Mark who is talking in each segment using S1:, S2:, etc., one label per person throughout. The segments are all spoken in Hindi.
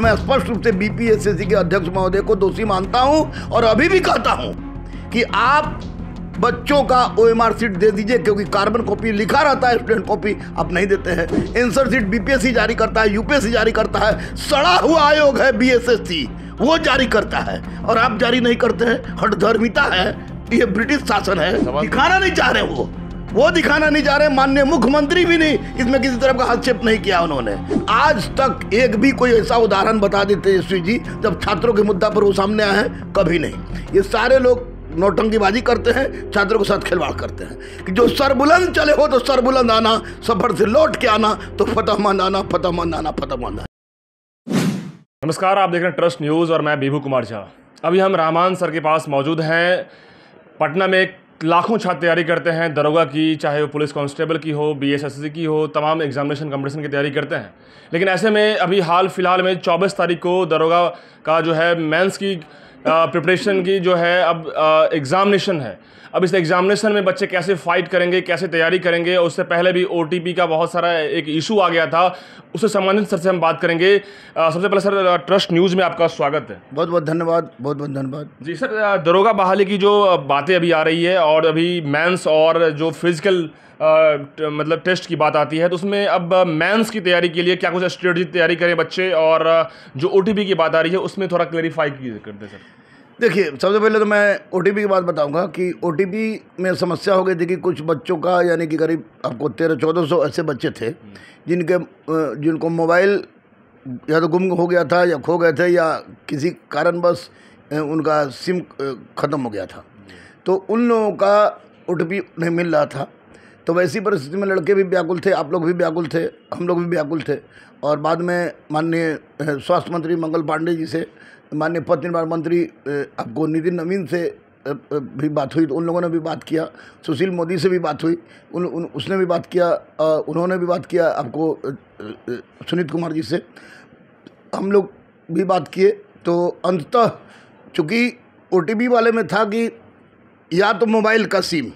S1: मैं स्पष्ट रूप से बीपीएससी के अध्यक्ष महोदय को दोषी मानता हूं और अभी भी कहता हूं कि आप बच्चों का ओ एम आर सीट दे दीजिए क्योंकि कार्बन कॉपी लिखा रहता है स्टूडेंट कॉपी आप नहीं देते हैं एंसर सीट बीपीएससी जारी करता है यूपीएससी जारी करता है सड़ा हुआ आयोग है बीएसएससी वो जारी करता है और आप जारी नहीं करते हैं धर्मिता है ये ब्रिटिश शासन है दिखाना नहीं चाह रहे वो वो दिखाना नहीं चाह रहे माननीय मुख्यमंत्री भी नहीं इसमें किसी तरह का हस्तक्षेप नहीं किया उन्होंने आज तक एक भी कोई ऐसा उदाहरण बता देते तेजस्वी जी जब छात्रों के मुद्दा पर वो सामने आए कभी नहीं ये सारे लोग नोटंगीबाजी करते हैं छात्रों के साथ खिलवाड़ करते हैं कि जो सरबुलंद चले हो तो सरबुलंद आना सफर से लौट के आना तो मंद आना मंद आना फतहमंद आना
S2: नमस्कार आप देख रहे हैं ट्रस्ट न्यूज़ और मैं बीभू कुमार झा अभी हम रामान सर के पास मौजूद हैं पटना में एक लाखों छात्र तैयारी करते हैं दरोगा की चाहे वो पुलिस कांस्टेबल की हो बीएसएससी की हो तमाम एग्जामिनेशन कंपटीशन की तैयारी करते हैं लेकिन ऐसे में अभी हाल फिलहाल में चौबीस तारीख को दरोगा का जो है मेंस की प्रिपरेशन की जो है अब एग्ज़ामिनेशन है अब इस एग्जामिनेशन में बच्चे कैसे फाइट करेंगे कैसे तैयारी करेंगे और उससे पहले भी ओ का बहुत सारा एक इशू आ गया था उससे संबंधित सर से हम बात करेंगे सबसे पहले सर ट्रस्ट न्यूज़ में आपका स्वागत है
S1: बहुत बहुत धन्यवाद बहुत बहुत धन्यवाद
S2: जी सर दरोगा बहाली की जो बातें अभी आ रही है और अभी मैंस और जो फिजिकल मतलब टेस्ट की बात आती है तो उसमें अब मैंस की तैयारी के लिए क्या कुछ स्ट्रेटजी तैयारी करें बच्चे और जो ओ की बात आ रही है उसमें थोड़ा क्लैरिफाई कर दें सर
S1: देखिए सबसे पहले तो मैं ओ की बात बताऊंगा कि ओ में समस्या हो गई थी कि कुछ बच्चों का यानी कि करीब आपको तेरह चौदह सौ ऐसे बच्चे थे जिनके जिनको मोबाइल या तो गुम हो गया था या खो गए थे या किसी कारणवश उनका सिम ख़त्म हो गया था तो उन लोगों का ओ नहीं मिल रहा था तो वैसी परिस्थिति में लड़के भी व्याकुल थे आप लोग भी व्याकुल थे हम लोग भी व्याकुल थे और बाद में माननीय स्वास्थ्य मंत्री मंगल पांडे जी से माननीय पथ निर्माण मंत्री आपको नितिन नवीन से भी बात हुई तो उन लोगों ने भी बात किया सुशील मोदी से भी बात हुई उन, उन उसने भी बात किया उन्होंने भी बात किया आपको सुनीत कुमार जी से हम लोग भी बात किए तो अंततः चूँकि ओ वाले में था कि या तो मोबाइल का सिम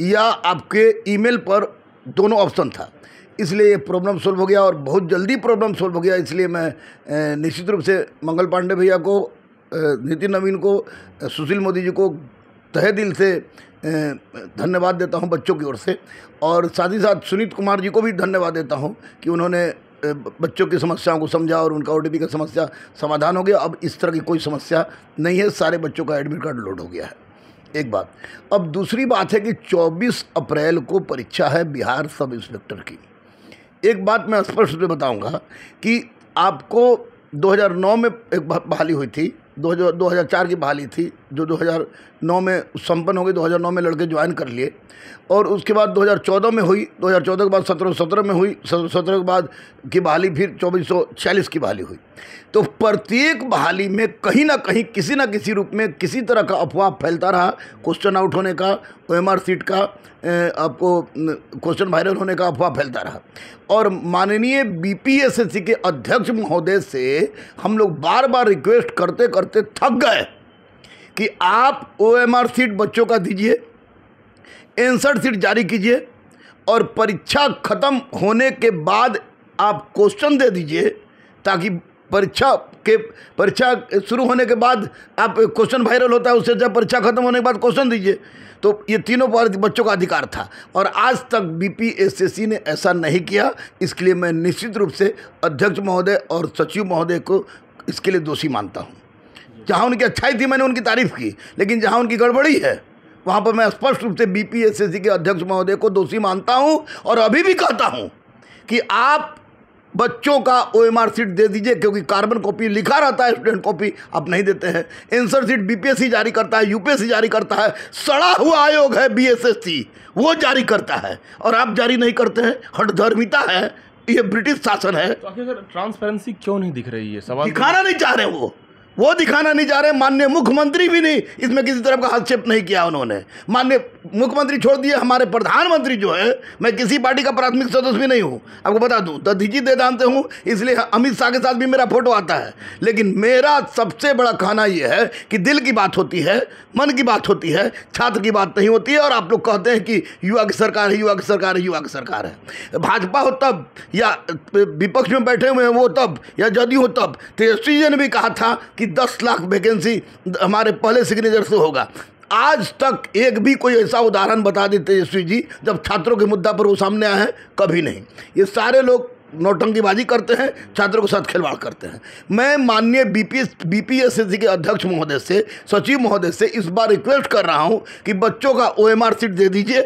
S1: या आपके ईमेल पर दोनों ऑप्शन था इसलिए ये प्रॉब्लम सोल्व हो गया और बहुत जल्दी प्रॉब्लम सोल्व हो गया इसलिए मैं निश्चित रूप से मंगल पांडे भैया को नितिन नवीन को सुशील मोदी जी को तहे दिल से धन्यवाद देता हूँ बच्चों की ओर से और साथ ही साथ सुनीत कुमार जी को भी धन्यवाद देता हूँ कि उन्होंने बच्चों की समस्याओं को समझा और उनका ओ का समस्या समाधान हो गया अब इस तरह की कोई समस्या नहीं है सारे बच्चों का एडमिट कार्ड लोड हो गया है एक बात अब दूसरी बात है कि 24 अप्रैल को परीक्षा है बिहार सब इंस्पेक्टर की एक बात मैं स्पष्ट से बताऊंगा कि आपको 2009 में एक बहाली हुई थी 2004 की बहाली थी जो 2009 में संपन्न हो गई 2009 में लड़के ज्वाइन कर लिए और उसके बाद 2014 में हुई 2014 के बाद सत्रह सत्रह में हुई सत्रह के बाद की बहाली फिर चौबीस की बहाली हुई तो प्रत्येक बहाली में कहीं ना कहीं किसी ना किसी रूप में किसी तरह का अफवाह फैलता रहा क्वेश्चन आउट होने का ओ एम आर सीट का आपको क्वेश्चन वायरल होने का अफवाह फैलता रहा और माननीय बीपीएसएससी के अध्यक्ष महोदय से हम लोग बार बार रिक्वेस्ट करते करते थक गए कि आप ओ एम आर सीट बच्चों का दीजिए एंसर सीट जारी कीजिए और परीक्षा ख़त्म होने के बाद आप क्वेश्चन दे दीजिए ताकि परीक्षा के परीक्षा शुरू होने के बाद आप क्वेश्चन वायरल होता है उससे जब परीक्षा खत्म होने के बाद क्वेश्चन दीजिए तो ये तीनों पर बच्चों का अधिकार था और आज तक बीपीएसएससी ने ऐसा नहीं किया इसके लिए मैं निश्चित रूप से अध्यक्ष महोदय और सचिव महोदय को इसके लिए दोषी मानता हूँ जहाँ उनकी अच्छाई थी मैंने उनकी तारीफ की लेकिन जहाँ उनकी गड़बड़ी है वहाँ पर मैं स्पष्ट रूप से बी के अध्यक्ष महोदय को दोषी मानता हूँ और अभी भी कहता हूँ कि आप बच्चों का ओ एम आर सीट दे दीजिए क्योंकि कार्बन कॉपी लिखा रहता है स्टूडेंट कॉपी अब नहीं देते हैं एंसर सीट बीपीएससी जारी करता है यूपीएससी जारी करता है सड़ा हुआ आयोग है बीएसएससी वो जारी करता है और आप जारी नहीं करते हैं धर्मिता है ये ब्रिटिश शासन है
S2: तो ट्रांसपेरेंसी क्यों नहीं
S1: दिख रही है सवाल तो दिखाना नहीं चाह रहे वो वो दिखाना नहीं चाह रहे माननीय मुख्यमंत्री भी नहीं इसमें किसी तरह का हस्तक्षेप नहीं किया उन्होंने माननीय मुख्यमंत्री छोड़ दिए हमारे प्रधानमंत्री जो है मैं किसी पार्टी का प्राथमिक सदस्य भी नहीं हूँ आपको बता दूँ दधीजी देदांत हूँ इसलिए अमित शाह के साथ भी मेरा फोटो आता है लेकिन मेरा सबसे बड़ा कहना यह है कि दिल की बात होती है मन की बात होती है छात्र की बात नहीं होती है और आप लोग कहते हैं कि युवा की सरकार है युवा की सरकार है युवा की सरकार है भाजपा हो तब या विपक्ष में बैठे हुए हैं वो तब या जदयू हो तब तेजस्वी जी ने भी कहा था कि कि 10 लाख वैकेंसी हमारे पहले सिग्नेचर से होगा आज तक एक भी कोई ऐसा उदाहरण बता देते तेजस्वी जी जब छात्रों के मुद्दा पर वो सामने आए हैं कभी नहीं ये सारे लोग नौटंकीबाजी करते हैं छात्रों के साथ खिलवाड़ करते हैं मैं माननीय बीपीएस बीपीएसएससी के अध्यक्ष महोदय से सचिव महोदय से इस बार रिक्वेस्ट कर रहा हूं कि बच्चों का ओएमआर सीट दे दीजिए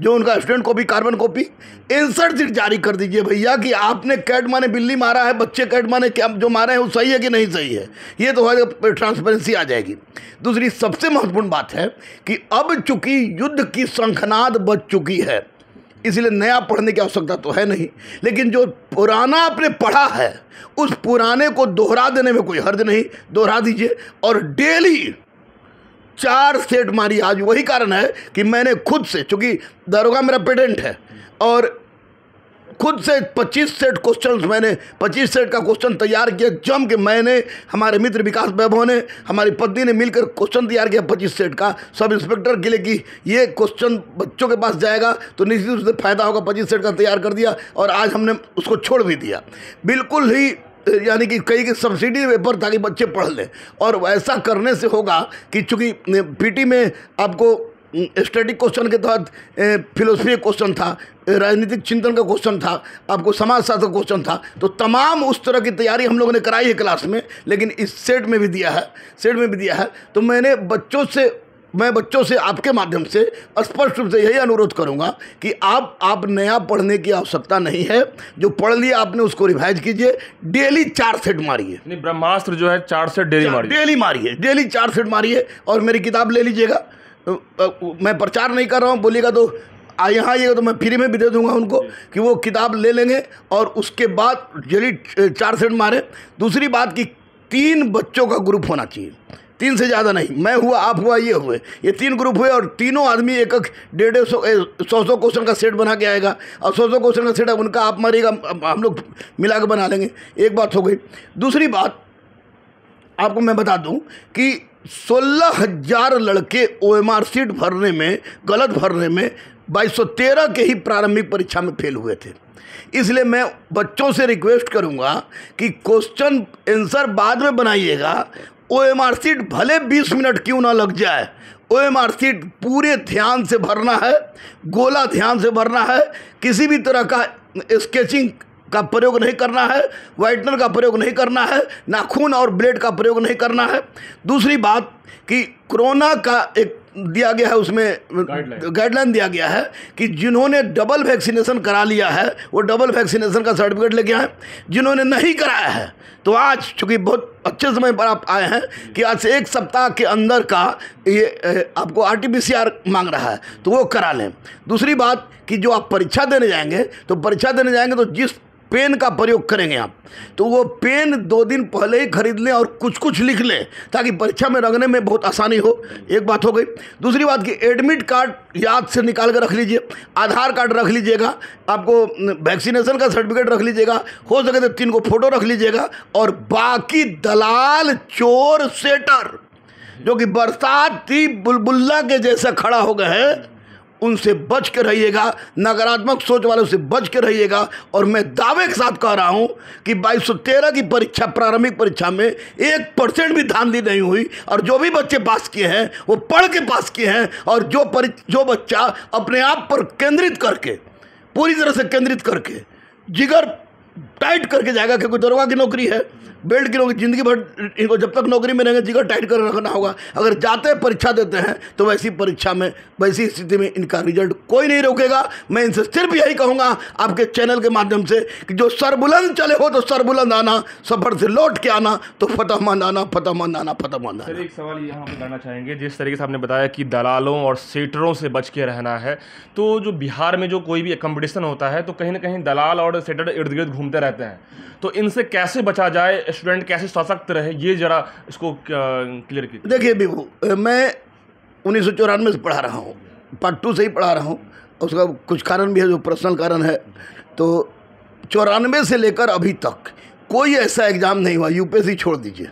S1: जो उनका student copy carbon copy insert sheet जारी कर दीजिए भैया कि आपने कैट माने बिल्ली मारा है बच्चे कैट माने क्या जो मारे हैं वो सही है कि नहीं सही है ये तो हमारे ट्रांसपेरेंसी आ जाएगी दूसरी सबसे महत्वपूर्ण बात है कि अब चूंकि युद्ध की शंखनाद बच चुकी है इसलिए नया पढ़ने की आवश्यकता तो है नहीं लेकिन जो पुराना आपने पढ़ा है उस पुराने को दोहरा देने में कोई हर्ज नहीं दोहरा दीजिए और डेली चार सेट मारी आज वही कारण है कि मैंने खुद से चूँकि दारोगा मेरा पेटेंट है और खुद से 25 सेट क्वेश्चंस मैंने 25 सेट का क्वेश्चन तैयार किया जम के मैंने हमारे मित्र विकास वैभव ने हमारी पत्नी ने मिलकर क्वेश्चन तैयार किया 25 सेट का सब इंस्पेक्टर के लिए कि ये क्वेश्चन बच्चों के पास जाएगा तो निश्चित रूप से फायदा होगा 25 सेट का तैयार कर दिया और आज हमने उसको छोड़ भी दिया बिल्कुल ही यानी कि कई सब्सिडी पेपर ताकि बच्चे पढ़ लें और ऐसा करने से होगा कि चूँकि पीटी में आपको स्टडी क्वेश्चन के तहत फिलोसफी क्वेश्चन था राजनीतिक चिंतन का क्वेश्चन था आपको समाजशास्त्र का क्वेश्चन था तो तमाम उस तरह की तैयारी हम लोगों ने कराई है क्लास में लेकिन इस सेट में भी दिया है सेट में भी दिया है तो मैंने बच्चों से मैं बच्चों से आपके माध्यम से स्पष्ट रूप से यही अनुरोध करूँगा कि आप आप नया पढ़ने की आवश्यकता नहीं है जो पढ़ लिया आपने उसको रिवाइज कीजिए डेली चार सेट मारिए ब्रह्मास्त्र जो है चार सेट डेली मारिए डेली मारिए डेली चार सेट मारिए और मेरी किताब ले लीजिएगा मैं प्रचार नहीं कर रहा हूँ बोलिएगा तो यहाँ आइएगा तो मैं फ्री में भी दे दूंगा उनको कि वो किताब ले लेंगे और उसके बाद डेली चार सेट मारें दूसरी बात कि तीन बच्चों का ग्रुप होना चाहिए तीन से ज़्यादा नहीं मैं हुआ आप हुआ ये हुए ये तीन ग्रुप हुए और तीनों आदमी एक एक डेढ़ डेढ़ सौ सौ सौ क्वेश्चन का सेट बना के आएगा और सौ सौ क्वेश्चन का सेट उनका आप मारेगा हम लोग मिला के बना लेंगे एक बात हो गई दूसरी बात आपको मैं बता दूं कि सोलह हजार लड़के ओ एम आर सीट भरने में गलत भरने में तेरह के ही प्रारंभिक परीक्षा में फेल हुए थे इसलिए मैं बच्चों से रिक्वेस्ट करूंगा कि क्वेश्चन आंसर बाद में बनाइएगा ओ एम आर सीट भले बीस मिनट क्यों ना लग जाए ओ एम आर सीट पूरे ध्यान से भरना है गोला ध्यान से भरना है किसी भी तरह का स्केचिंग का प्रयोग नहीं करना है वाइटनर का प्रयोग नहीं करना है नाखून और ब्लेड का प्रयोग नहीं करना है दूसरी बात कि कोरोना का एक दिया गया है उसमें गाइडलाइन दिया गया है कि जिन्होंने डबल वैक्सीनेशन करा लिया है वो डबल वैक्सीनेशन का सर्टिफिकेट लेके आए जिन्होंने नहीं कराया है तो आज चूँकि बहुत अच्छे समय पर आप आए हैं कि आज से एक सप्ताह के अंदर का ये आपको आर टी मांग रहा है तो वो करा लें दूसरी बात कि जो आप परीक्षा देने जाएंगे तो परीक्षा देने जाएंगे तो जिस पेन का प्रयोग करेंगे आप तो वो पेन दो दिन पहले ही खरीद लें और कुछ कुछ लिख लें ताकि परीक्षा में रंगने में बहुत आसानी हो एक बात हो गई दूसरी बात कि एडमिट कार्ड याद से निकाल कर रख लीजिए आधार कार्ड रख लीजिएगा आपको वैक्सीनेशन का सर्टिफिकेट रख लीजिएगा हो सके तो तीन को फोटो रख लीजिएगा और बाकी दलाल चोर सेटर जो कि बरसाती बुलबुल्ला के जैसा खड़ा हो गए हैं उनसे बच के रहिएगा नकारात्मक सोच वालों से बच के रहिएगा और मैं दावे के साथ कह रहा हूँ कि 2213 की परीक्षा प्रारंभिक परीक्षा में एक परसेंट भी धांधली नहीं हुई और जो भी बच्चे पास किए हैं वो पढ़ के पास किए हैं और जो जो बच्चा अपने आप पर केंद्रित करके पूरी तरह से केंद्रित करके जिगर टाइट करके जाएगा क्योंकि दरोगा की नौकरी है बेल्ट गिरोगे जिंदगी भर इनको जब तक नौकरी में रहेंगे जिगर टाइट कर रखना होगा अगर जाते परीक्षा देते हैं तो वैसी परीक्षा में वैसी स्थिति में इनका रिजल्ट कोई नहीं रोकेगा मैं इनसे सिर्फ यही कहूँगा आपके चैनल के माध्यम से कि जो सरबुलंद चले हो तो सरबुलंद आना सफर से लौट के आना तो फतेह मंद आना मंद आना
S2: मंद आना एक सवाल यहाँ बताना चाहेंगे जिस तरीके से आपने बताया कि दलालों और सेटरों से बच के रहना है तो जो बिहार में जो कोई भी कंपटीशन होता है तो कहीं ना कहीं दलाल और सेटर इर्द गिर्द घूमते रहते हैं तो इनसे कैसे बचा जाए स्टूडेंट कैसे सशक्त रहे ये जरा इसको क्लियर की
S1: देखिए बिबू मैं उन्नीस सौ चौरानवे से पढ़ा रहा हूँ पार्ट टू से ही पढ़ा रहा हूँ उसका कुछ कारण भी है जो पर्सनल कारण है तो चौरानवे से लेकर अभी तक कोई ऐसा एग्ज़ाम नहीं हुआ यूपीएससी छोड़ दीजिए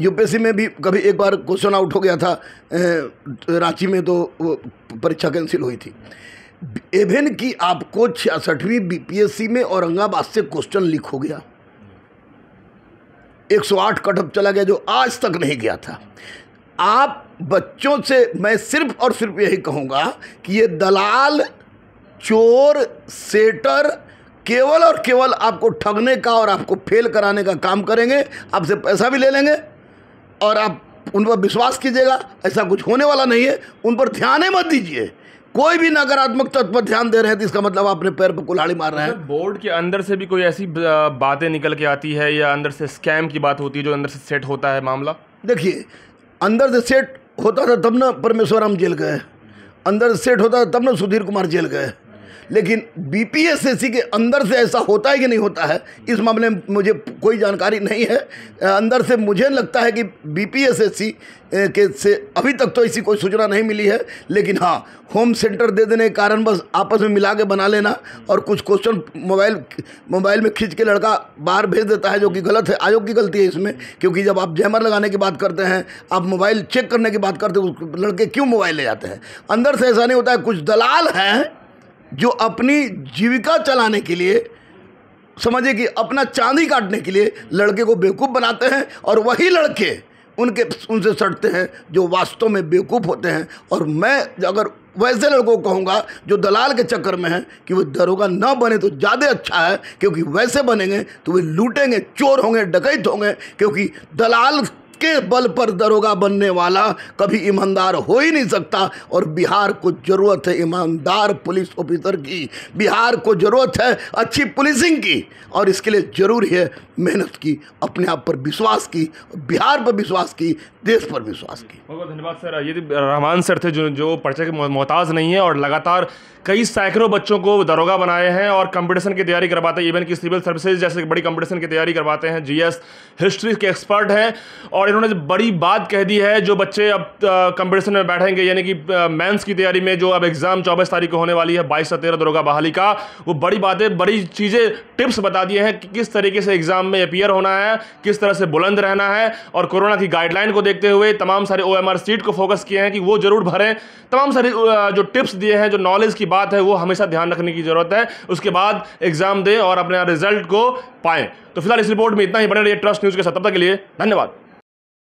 S1: यूपीएससी में भी कभी एक बार क्वेश्चन आउट हो गया था रांची में तो परीक्षा कैंसिल हुई थी एवेन की आपको छियासठवीं बीपीएससी में औरंगाबाद से क्वेश्चन लीक हो गया 108 कटअप चला गया जो आज तक नहीं गया था आप बच्चों से मैं सिर्फ और सिर्फ यही कहूँगा कि ये दलाल चोर सेटर केवल और केवल आपको ठगने का और आपको फेल कराने का काम करेंगे आपसे पैसा भी ले लेंगे और आप उन पर विश्वास कीजिएगा ऐसा कुछ होने वाला नहीं है उन पर ध्यान ही मत दीजिए कोई भी नकारात्मक तत्व पर ध्यान दे रहे हैं तो इसका मतलब आपने पैर पर कुल्हाड़ी मार रहे हैं
S2: बोर्ड के अंदर से भी कोई ऐसी बातें निकल के आती है या अंदर से स्कैम की बात होती है जो अंदर से सेट होता है मामला
S1: देखिए अंदर से सेट होता था तब ना परमेश्वरम जेल गए अंदर से सेट होता था तब ना सुधीर कुमार जेल गए लेकिन बीपीएसएससी के अंदर से ऐसा होता है कि नहीं होता है इस मामले में मुझे कोई जानकारी नहीं है अंदर से मुझे लगता है कि बीपीएसएससी के से अभी तक तो ऐसी कोई सूचना नहीं मिली है लेकिन हाँ होम सेंटर दे देने के कारण बस आपस में मिला के बना लेना और कुछ क्वेश्चन मोबाइल मोबाइल में खींच के लड़का बाहर भेज देता है जो कि गलत है आयोग की गलती है इसमें क्योंकि जब आप जैमर लगाने की बात करते हैं आप मोबाइल चेक करने की बात करते हैं तो लड़के क्यों मोबाइल ले जाते हैं अंदर से ऐसा नहीं होता है कुछ दलाल हैं जो अपनी जीविका चलाने के लिए समझे कि अपना चांदी काटने के लिए लड़के को बेवकूफ़ बनाते हैं और वही लड़के उनके उनसे सड़ते हैं जो वास्तव में बेवकूफ़ होते हैं और मैं अगर वैसे लड़कों को कहूँगा जो दलाल के चक्कर में है कि वो दरोगा ना बने तो ज़्यादा अच्छा है क्योंकि वैसे बनेंगे तो वे लूटेंगे चोर होंगे डकैत होंगे क्योंकि दलाल के बल पर दरोगा बनने वाला कभी ईमानदार हो ही नहीं सकता और बिहार को ज़रूरत है ईमानदार पुलिस ऑफिसर की बिहार को ज़रूरत है अच्छी पुलिसिंग की और इसके लिए ज़रूरी है मेहनत की अपने आप पर विश्वास की बिहार पर विश्वास की देश पर विश्वास की
S2: बहुत बहुत धन्यवाद सर ये रहमान सर थे जो जो पर्चे के मोहताज नहीं है और लगातार कई सैकड़ों बच्चों को दरोगा बनाए हैं और कंपटीशन की तैयारी करवाते हैं इवन की सिविल सर्विसेज जैसे बड़ी कंपटीशन की तैयारी करवाते हैं जीएस हिस्ट्री के एक्सपर्ट हैं और और इन्होंने बड़ी बात कह दी है जो बच्चे अब कंपटीशन में बैठेंगे यानी कि मेंस की तैयारी में जो अब एग्ज़ाम चौबीस तारीख को होने वाली है बाईस से तेरह दरोगा बहाली का वो बड़ी बातें बड़ी चीज़ें टिप्स बता दिए हैं कि किस तरीके से एग्ज़ाम में अपियर होना है किस तरह से बुलंद रहना है और कोरोना की गाइडलाइन को देखते हुए तमाम सारे ओ सीट को फोकस किए हैं कि वो ज़रूर भरें तमाम सारी जो टिप्स दिए हैं जो नॉलेज की बात है वो हमेशा ध्यान रखने की ज़रूरत है उसके बाद एग्ज़ाम दें और अपने रिजल्ट को पाएँ तो फिलहाल इस रिपोर्ट में इतना ही बने रहिए ट्रस्ट न्यूज़ के साथ तब तक के लिए धन्यवाद